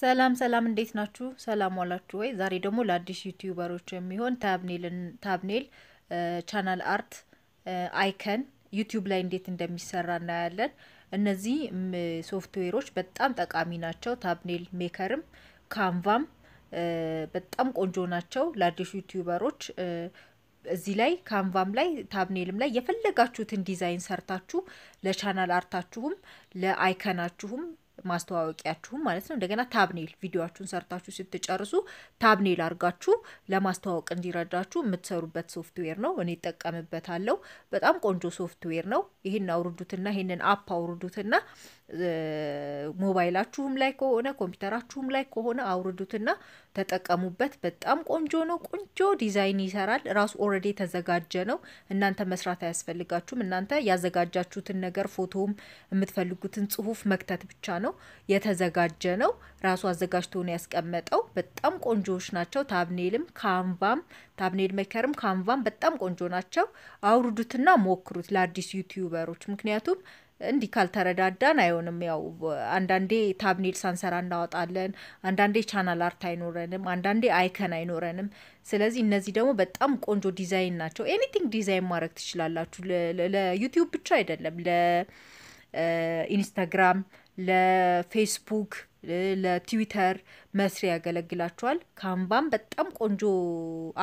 ሰላም ሰላም፣ እንዴት ናችሁ? ሰላም ዋላችሁ ወይ? ዛሬ ደግሞ ለአዲስ ዩቲዩበሮች የሚሆን ታብኔል፣ ቻናል አርት፣ አይከን ዩቲዩብ ላይ እንዴት እንደሚሰራ እናያለን። እነዚህ ሶፍትዌሮች በጣም ጠቃሚ ናቸው። ታብኔል ሜከርም ካንቫም በጣም ቆንጆ ናቸው ለአዲስ ዩቲዩበሮች። እዚህ ላይ ካንቫም ላይ ታብኔልም ላይ የፈለጋችሁትን ዲዛይን ሰርታችሁ ለቻናል አርታችሁም ለአይከናችሁም ማስተዋወቂያችሁ ማለት ነው እንደገና ታብኔል ቪዲዮችሁን ሰርታችሁ ስትጨርሱ ታብኔል አድርጋችሁ ለማስተዋወቅ እንዲረዳችሁ የምትሰሩበት ሶፍትዌር ነው። እኔ እጠቀምበታለሁ። በጣም ቆንጆ ሶፍትዌር ነው። ይህን አውርዱትና ይህንን አፕ አውርዱትና ሞባይላችሁም ላይ ከሆነ ኮምፒውተራችሁም ላይ ከሆነ አውርዱትና ተጠቀሙበት። በጣም ቆንጆ ነው። ቆንጆ ዲዛይን ይሰራል። ራሱ ኦልሬዲ የተዘጋጀ ነው። እናንተ መስራት አያስፈልጋችሁም። እናንተ ያዘጋጃችሁትን ነገር ፎቶም የምትፈልጉትን ጽሁፍ መክተት ብቻ ነው። ነው የተዘጋጀ ነው። ራሱ አዘጋጅቶ ነው ያስቀመጠው። በጣም ቆንጆዎች ናቸው። ታብኔልም ካንቫም ታብኔል ሜከርም ካንቫም በጣም ቆንጆ ናቸው። አውርዱትና ሞክሩት ለአዲስ ዩቲዩበሮች። ምክንያቱም እንዲህ ካልተረዳዳን አይሆንም። ያው አንዳንዴ ታብኔል ሳንሰራ እናወጣለን፣ አንዳንዴ ቻናል አርት አይኖረንም፣ አንዳንዴ አይከን አይኖረንም። ስለዚህ እነዚህ ደግሞ በጣም ቆንጆ ዲዛይን ናቸው። ኤኒቲንግ ዲዛይን ማድረግ ትችላላችሁ። ለዩቲዩብ ብቻ አይደለም ለኢንስታግራም፣ ለፌስቡክ ለትዊተር መስሪያ ያገለግላቸዋል። ካምባም በጣም ቆንጆ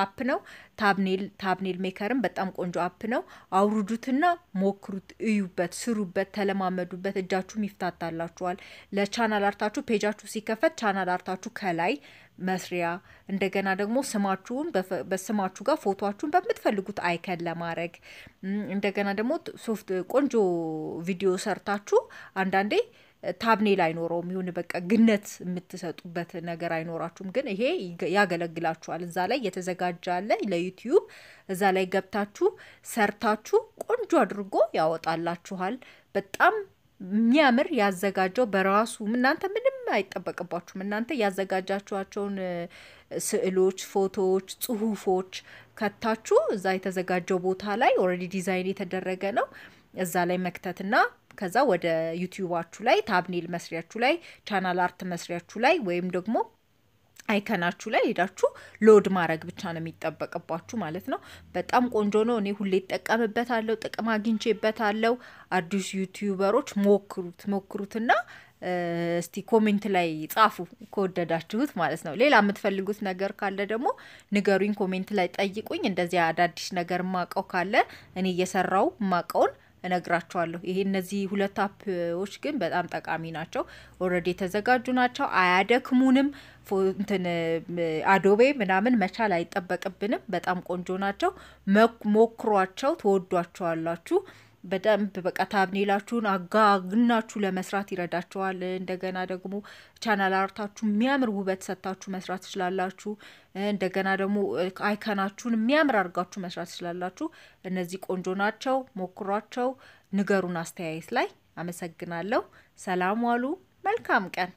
አፕ ነው። ታብኔል ታብኔል ሜከርም በጣም ቆንጆ አፕ ነው። አውርዱትና ሞክሩት፣ እዩበት፣ ስሩበት፣ ተለማመዱበት። እጃችሁም ይፍታታላችኋል። ለቻናል አርታችሁ ፔጃችሁ ሲከፈት ቻናል አርታችሁ ከላይ መስሪያ እንደገና ደግሞ ስማችሁን በስማችሁ ጋር ፎቶችሁን በምትፈልጉት አይከን ለማድረግ እንደገና ደግሞ ሶፍት ቆንጆ ቪዲዮ ሰርታችሁ አንዳንዴ ታብኔል አይኖረውም። ይሁን በቃ ግነት የምትሰጡበት ነገር አይኖራችሁም። ግን ይሄ ያገለግላችኋል። እዛ ላይ የተዘጋጀ አለ ለዩቲዩብ። እዛ ላይ ገብታችሁ ሰርታችሁ ቆንጆ አድርጎ ያወጣላችኋል። በጣም የሚያምር ያዘጋጀው በራሱ እናንተ ምንም አይጠበቅባችሁም። እናንተ ያዘጋጃችኋቸውን ስዕሎች፣ ፎቶዎች፣ ጽሁፎች ከታችሁ እዛ የተዘጋጀው ቦታ ላይ ኦልሬዲ ዲዛይን የተደረገ ነው። እዛ ላይ መክተትና ከዛ ወደ ዩቲዩባችሁ ላይ ታብኔል መስሪያችሁ ላይ ቻናል አርት መስሪያችሁ ላይ ወይም ደግሞ አይከናችሁ ላይ ሄዳችሁ ሎድ ማድረግ ብቻ ነው የሚጠበቅባችሁ ማለት ነው። በጣም ቆንጆ ነው። እኔ ሁሌ ይጠቀምበታለሁ፣ ጥቅም አግኝቼበታለሁ። አዲስ ዩቲዩበሮች ሞክሩት ሞክሩትና እስቲ ኮሜንት ላይ ጻፉ ከወደዳችሁት ማለት ነው። ሌላ የምትፈልጉት ነገር ካለ ደግሞ ንገሩኝ፣ ኮሜንት ላይ ጠይቁኝ። እንደዚያ አዳዲስ ነገር ማቀው ካለ እኔ እየሰራው ማቀውን እነግራቸዋለሁ። ይሄ እነዚህ ሁለት አፕዎች ግን በጣም ጠቃሚ ናቸው። ኦልሬዲ የተዘጋጁ ናቸው። አያደክሙንም። እንትን አዶቤ ምናምን መቻል አይጠበቅብንም። በጣም ቆንጆ ናቸው። ሞክሯቸው፣ ትወዷቸዋላችሁ። በደንብ በቃ ታብኔላችሁን አጋግናችሁ ለመስራት ይረዳቸዋል። እንደገና ደግሞ ቻናል አርታችሁ የሚያምር ውበት ሰጥታችሁ መስራት ትችላላችሁ። እንደገና ደግሞ አይከናችሁን የሚያምር አድርጋችሁ መስራት ትችላላችሁ። እነዚህ ቆንጆ ናቸው። ሞክሯቸው፣ ንገሩን አስተያየት ላይ። አመሰግናለሁ። ሰላም ዋሉ። መልካም ቀን